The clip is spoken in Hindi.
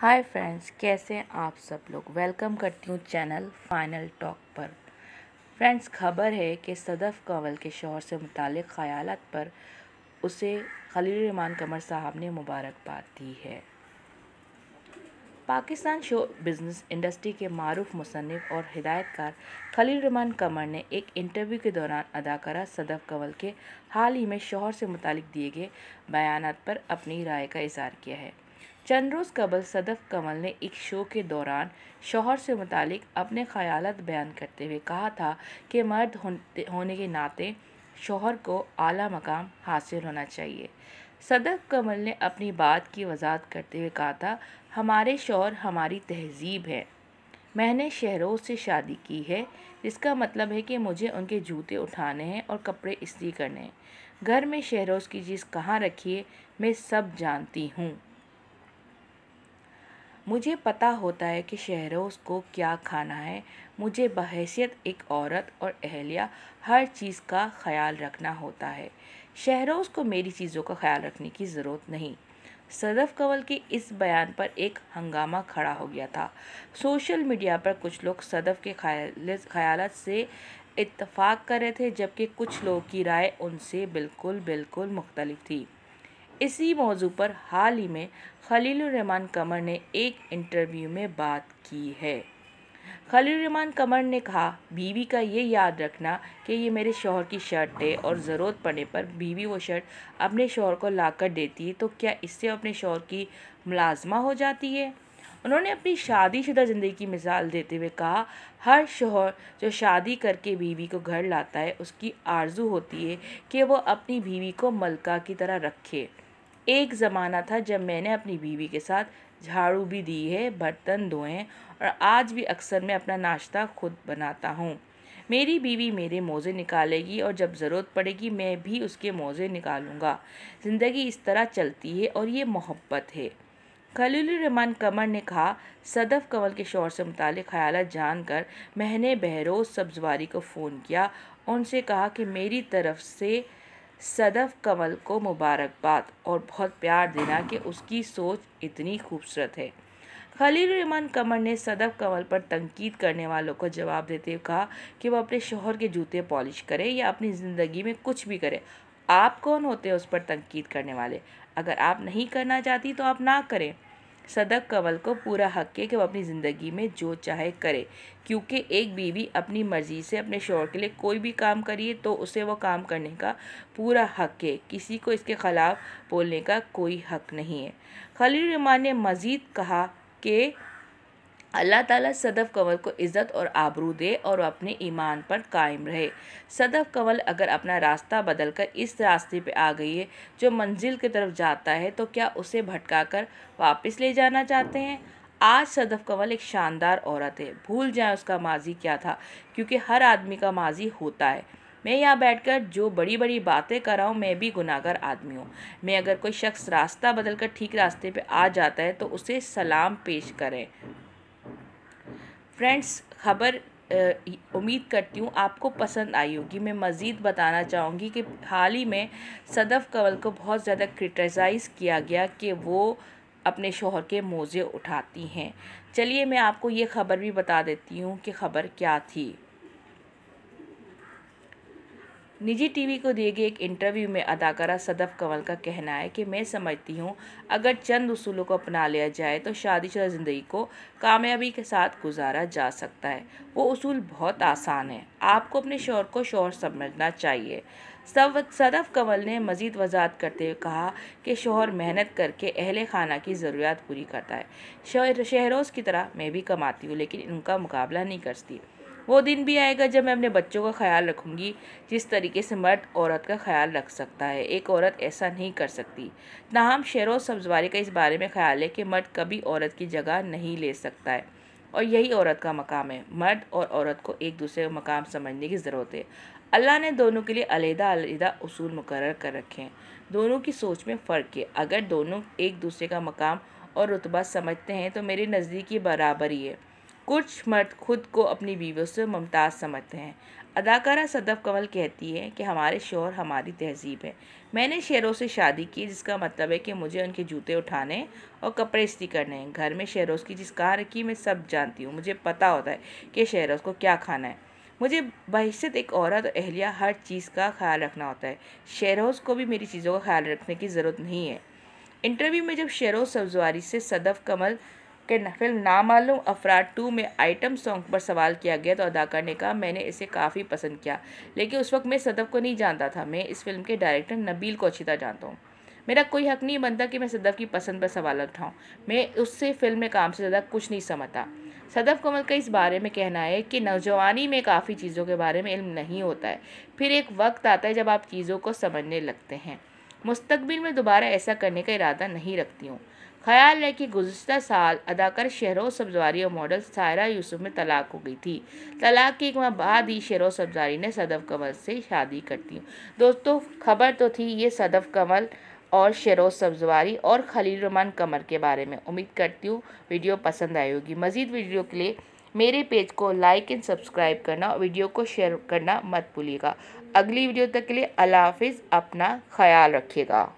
हाय फ्रेंड्स कैसे आप सब लोग वेलकम करती हूँ चैनल फाइनल टॉक पर फ्रेंड्स खबर है कि सदफ कंवल के शोहर से मुतल ख़याल पर उसे खलील रमान कमर साहब ने मुबारकबाद दी है पाकिस्तान शो बिज़नेस इंडस्ट्री के मरूफ मुसनफ़ और हिदायतकार खलील रमान कमर ने एक इंटरव्यू के दौरान अदाकारा सदफ कंवल के हाल ही में शोहर से मुतल दिए गए बयान पर अपनी राय का इजहार किया है रोज़ कबल सदफ़ कमल ने एक शो के दौरान शोहर से मुतालिक अपने ख्याल बयान करते हुए कहा था कि मर्द होने के नाते शोहर को आला मकाम हासिल होना चाहिए सदफ़ कमल ने अपनी बात की वजाहत करते हुए कहा था हमारे शोहर हमारी तहजीब है मैंने शहरोज से शादी की है जिसका मतलब है कि मुझे उनके जूते उठाने हैं और कपड़े इसलिए करने हैं घर में शहरोज की चीज़ कहाँ रखिए मैं सब जानती हूँ मुझे पता होता है कि शहरों को क्या खाना है मुझे बहसीत एक औरत और अहलिया हर चीज़ का ख्याल रखना होता है शहरों को मेरी चीज़ों का ख्याल रखने की ज़रूरत नहीं सदफ कंवल के इस बयान पर एक हंगामा खड़ा हो गया था सोशल मीडिया पर कुछ लोग सदफ के ख्याल से इतफ़ाक़ कर रहे थे जबकि कुछ लोगों की राय उनसे बिल्कुल बिल्कुल मुख्तलिफ थी इसी मौजू पर हाल ही में रहमान कमर ने एक इंटरव्यू में बात की है रहमान कमर ने कहा बीवी का ये याद रखना कि ये मेरे शोहर की शर्ट है और ज़रूरत पड़ने पर बीवी वो शर्ट अपने शोहर को ला कर देती है तो क्या इससे अपने शोहर की मुलाजमा हो जाती है उन्होंने अपनी शादीशुदा ज़िंदगी की मिसाल देते हुए कहा हर शोहर जो शादी करके बीवी को घर लाता है उसकी आरजू होती है कि वो अपनी बीवी को मलका की तरह रखे एक ज़माना था जब मैंने अपनी बीवी के साथ झाड़ू भी दी है बर्तन धोए हैं और आज भी अक्सर मैं अपना नाश्ता खुद बनाता हूँ मेरी बीवी मेरे मोज़े निकालेगी और जब ज़रूरत पड़ेगी मैं भी उसके मोज़े निकालूँगा ज़िंदगी इस तरह चलती है और ये मोहब्बत है खलीलरहमान कमर ने कहा सदफ कंवल के शोर से मुतल ख्याल जान कर मैंने बहरोज़ सब्जवारी को फ़ोन किया उनसे कहा कि मेरी तरफ से सदफ कंवल को मुबारकबाद और बहुत प्यार देना कि उसकी सोच इतनी खूबसूरत है खलील रहमान कमर ने सदफ कंवल पर तनकीद करने वालों को जवाब देते हुए कहा कि वह अपने शोहर के जूते पॉलिश करे या अपनी ज़िंदगी में कुछ भी करे आप कौन होते हैं उस पर तनकीद करने वाले अगर आप नहीं करना चाहती तो आप ना करें सदक कंवल को पूरा हक है कि वह अपनी ज़िंदगी में जो चाहे करे क्योंकि एक बीवी अपनी मर्ज़ी से अपने शोर के लिए कोई भी काम करिए तो उसे वो काम करने का पूरा हक है किसी को इसके ख़िलाफ़ बोलने का कोई हक नहीं है खलील रमान ने मज़ीद कहा कि अल्लाह ताला सदफ़ कंवल को इज़्ज़त और आबरू दे और अपने ईमान पर कायम रहे सदफ़ कंवल अगर अपना रास्ता बदल कर इस रास्ते पे आ गई है जो मंजिल की तरफ जाता है तो क्या उसे भटका कर वापस ले जाना चाहते हैं आज सदफ़ कंवल एक शानदार औरत है भूल जाए उसका माजी क्या था क्योंकि हर आदमी का माजी होता है मैं यहाँ बैठकर जो बड़ी बड़ी बातें कर रहा हूँ मैं भी गुनाहगार आदमी हूँ मैं अगर कोई शख्स रास्ता बदल कर ठीक रास्ते पे आ जाता है तो उसे सलाम पेश करें फ्रेंड्स खबर उम्मीद करती हूँ आपको पसंद आई होगी मैं मज़ीद बताना चाहूँगी कि हाल ही में सदफ़ कंवल को बहुत ज़्यादा क्रिटिसाइज़ किया गया कि वो अपने शोहर के मोज़े उठाती हैं चलिए मैं आपको ये ख़बर भी बता देती हूँ कि ख़बर क्या थी निजी टीवी को दिए गए एक इंटरव्यू में अदाकारा सदफ कंवल का कहना है कि मैं समझती हूँ अगर चंद उसूलों को अपना लिया जाए तो शादीशुदा ज़िंदगी को कामयाबी के साथ गुजारा जा सकता है वो उसूल बहुत आसान है आपको अपने शोर को शोर समझना चाहिए सदफ कंवल ने मजीद वजात करते हुए कहा कि शोहर मेहनत करके अहल खाना की ज़रूरियात पूरी करता है शहरोज़ की तरह मैं भी कमाती हूँ लेकिन उनका मुकाबला नहीं करती वो दिन भी आएगा जब मैं अपने बच्चों का ख्याल रखूँगी जिस तरीके से मर्द औरत का ख्याल रख सकता है एक औरत ऐसा नहीं कर सकती शेर शेरों सब्जवारी का इस बारे में ख्याल है कि मर्द कभी औरत की जगह नहीं ले सकता है और यही औरत का मकाम है मर्द और औरत को एक दूसरे का मकाम समझने की ज़रूरत है अल्लाह ने दोनों के लिए अलहदा अलहदा असूल मुकर कर रखे हैं दोनों की सोच में फ़र्क है अगर दोनों एक दूसरे का मकाम और रुतबा समझते हैं तो मेरे नज़दीक ये बराबरी है कुछ मर्द खुद को अपनी बीवियों से मुमताज़ समझते हैं अदाकारा सदफ कमल कहती है कि हमारे शोहर हमारी तहजीब है मैंने शेरों से शादी की जिसका मतलब है कि मुझे उनके जूते उठाने और कपड़े इस्ती करने हैं घर में शेरों की जिस कहाँ रखी मैं सब जानती हूँ मुझे पता होता है कि शेरों को क्या खाना है मुझे बहसित एक औरत और अहलिया हर चीज़ का ख्याल रखना होता है शेरोज़ को भी मेरी चीज़ों का ख्याल रखने की ज़रूरत नहीं है इंटरव्यू में जब शेरोज़ सब्जवारी से सदफ कमल कि फिल्म नामालूम अफराद टू में आइटम सॉन्ग पर सवाल किया गया तो अदाकार ने कहा मैंने इसे काफ़ी पसंद किया लेकिन उस वक्त मैं सदफ़ को नहीं जानता था मैं इस फिल्म के डायरेक्टर नबील को अच्छी तरह जानता हूँ मेरा कोई हक नहीं बनता कि मैं सदफ की पसंद पर सवाल उठाऊँ मैं उससे फिल्म में काम से ज़्यादा कुछ नहीं समझता सदफ कमल का इस बारे में कहना है कि नौजवानी में काफ़ी चीज़ों के बारे में इल्म नहीं होता है फिर एक वक्त आता है जब आप चीज़ों को समझने लगते हैं मुस्तबिल में दोबारा ऐसा करने का इरादा नहीं रखती हूँ ख्याल है कि गुजशत साल अदाकार शहरों सब्जवारी और मॉडल सायरा यूसुफ में तलाक हो गई थी तलाक के एक माह बाद ही शहरों सब्जारी ने सदफ कमल से शादी करती हूँ दोस्तों खबर तो थी ये सदफ कमल और शेरोज सब्जवारी और खलील रमान कमर के बारे में उम्मीद करती हूँ वीडियो पसंद आई होगी मज़ीद वीडियो के लिए मेरे पेज को लाइक एंड सब्सक्राइब करना और वीडियो को शेयर करना मत भूलिएगा अगली वीडियो तक के लिए अल्लाह हाफिज़ अपना ख्याल रखिएगा